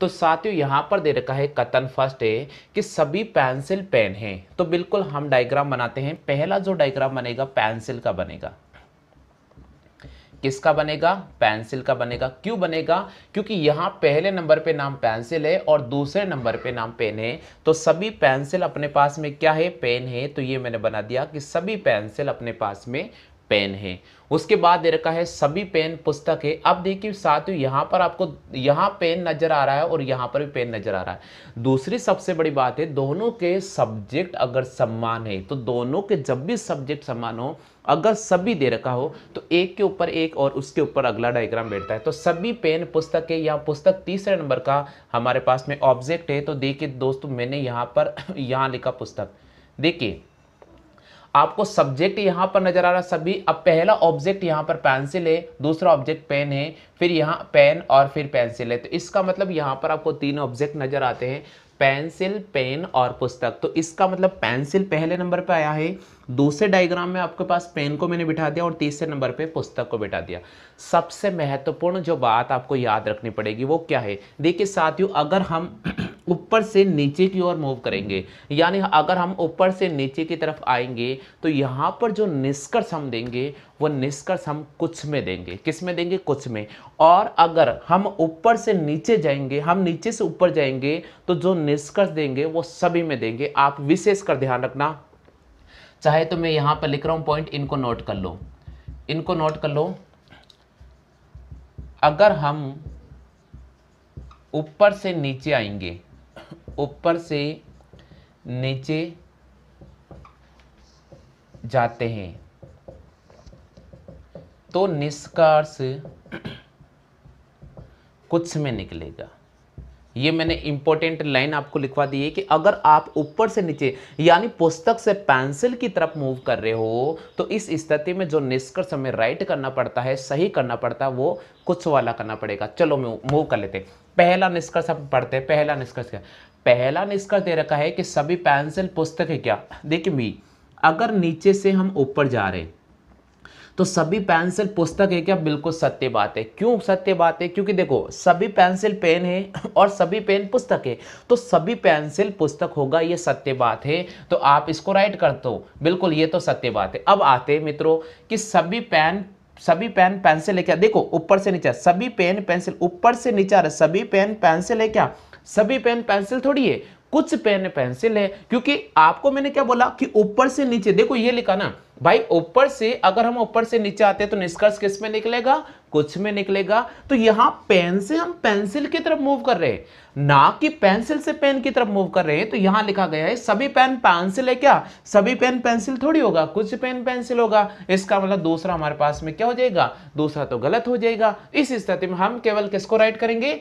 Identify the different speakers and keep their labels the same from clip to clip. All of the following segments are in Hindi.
Speaker 1: तो साथियों यहाँ पर दे रखा है कतन फर्स्ट है कि सभी पेंसिल पेन हैं तो बिल्कुल हम डायग्राम बनाते हैं पहला जो डायग्राम बनेगा पेंसिल का बनेगा किसका बनेगा पेंसिल का बनेगा क्यों बनेगा क्योंकि यहाँ पहले नंबर पे नाम पेंसिल है और दूसरे नंबर पे नाम पेन है तो सभी पेंसिल अपने पास में क्या है पेन है तो ये मैंने बना दिया कि सभी पेंसिल अपने पास में पेन है उसके बाद दे रखा है सभी पेन पुस्तक है अब देखिए साथियों यहाँ पर आपको यहाँ पेन नज़र आ रहा है और यहाँ पर भी पेन नज़र आ रहा है दूसरी सबसे बड़ी बात है दोनों के सब्जेक्ट अगर सम्मान है तो दोनों के जब भी सब्जेक्ट सम्मान हो अगर सभी दे रखा हो तो एक के ऊपर एक और उसके ऊपर अगला डायग्राम बैठता है तो सभी पेन पुस्तक है या पुस्तक तीसरे नंबर का हमारे पास में ऑब्जेक्ट है तो देखिए दोस्तों मैंने यहाँ पर यहाँ लिखा पुस्तक देखिए आपको सब्जेक्ट यहाँ पर नजर आ रहा सभी अब पहला ऑब्जेक्ट यहाँ पर पेंसिल है दूसरा ऑब्जेक्ट पेन है फिर यहाँ पेन और फिर पेंसिल है तो इसका मतलब यहाँ पर आपको तीन ऑब्जेक्ट नजर आते हैं पेंसिल पेन और पुस्तक तो इसका मतलब पेंसिल पहले नंबर पे आया है दूसरे डायग्राम में आपके पास पेन को मैंने बिठा दिया और तीसरे नंबर पे पुस्तक को बिठा दिया सबसे महत्वपूर्ण जो बात आपको याद रखनी पड़ेगी वो क्या है देखिए साथियों अगर हम ऊपर से नीचे की ओर मूव करेंगे यानी अगर हम ऊपर से नीचे की तरफ आएंगे तो यहाँ पर जो निष्कर्ष हम देंगे वो निष्कर्ष हम कुछ में देंगे किस में देंगे कुछ में और अगर हम ऊपर से नीचे जाएंगे हम नीचे से ऊपर जाएंगे तो जो निष्कर्ष देंगे वो सभी में देंगे आप विशेष कर ध्यान रखना चाहे तो मैं यहाँ पर लिख रहा हूँ पॉइंट इनको नोट कर लो इनको नोट कर लो अगर हम ऊपर से नीचे आएंगे ऊपर से नीचे जाते हैं तो निष्कर्ष कुछ में निकलेगा ये मैंने इंपॉर्टेंट लाइन आपको लिखवा दी है कि अगर आप ऊपर से नीचे यानी पुस्तक से पेंसिल की तरफ मूव कर रहे हो तो इस स्थिति में जो निष्कर्ष हमें राइट करना पड़ता है सही करना पड़ता है वो कुछ वाला करना पड़ेगा चलो मूव कर लेते पहला निष्कर्ष हम पढ़ते हैं पहला निष्कर्ष क्या पहला निष्कर्ष दे रखा है कि सभी पेंसिल पुस्तक है क्या देखिए मी अगर नीचे से हम ऊपर जा रहे हैं तो सभी पेंसिल पुस्तक है क्या बिल्कुल सत्य बात है क्यों सत्य बात है क्योंकि देखो सभी पेंसिल पेन है और सभी पेन पुस्तक है तो सभी पेंसिल पुस्तक होगा ये सत्य बात है तो आप इसको राइट कर दो बिल्कुल ये तो सत्य बात है अब आते मित्रों कि सभी पेन सभी पेन पेंसिल है क्या देखो ऊपर से नीचा सभी पेन पेंसिल ऊपर से नीचा सभी पेन पेंसिल है क्या सभी पेन पेंसिल थोड़ी है कुछ पेन पेंसिल है क्योंकि आपको मैंने क्या बोला कि ऊपर से नीचे देखो ये लिखा ना भाई ऊपर से अगर हम ऊपर से नीचे आते हैं तो निष्कर्ष किस में निकलेगा कुछ में निकलेगा तो यहाँ पेन से हम पेंसिल की तरफ मूव कर रहे हैं ना कि पेंसिल से पेन की तरफ मूव कर रहे हैं तो यहाँ लिखा गया है सभी पेन पेंसिल है क्या सभी पेन पेंसिल थोड़ी होगा कुछ पेन पेंसिल होगा इसका मतलब दूसरा हमारे पास में क्या हो जाएगा दूसरा तो गलत हो जाएगा इस स्थिति में हम केवल किसको राइट करेंगे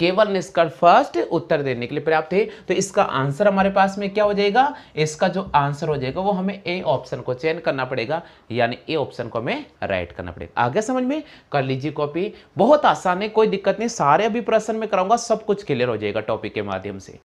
Speaker 1: केवल निष्कर्ष फर्स्ट उत्तर देने के लिए पर्याप्त है तो इसका आंसर हमारे पास में क्या हो जाएगा इसका जो आंसर हो जाएगा वो हमें ए ऑप्शन को चयन करना पड़ेगा यानी ए ऑप्शन को हमें राइट करना पड़ेगा आगे समझ में कर लीजिए कॉपी बहुत आसान है कोई दिक्कत नहीं सारे अभी प्रश्न में कराऊंगा सब कुछ क्लियर हो जाएगा टॉपिक के माध्यम से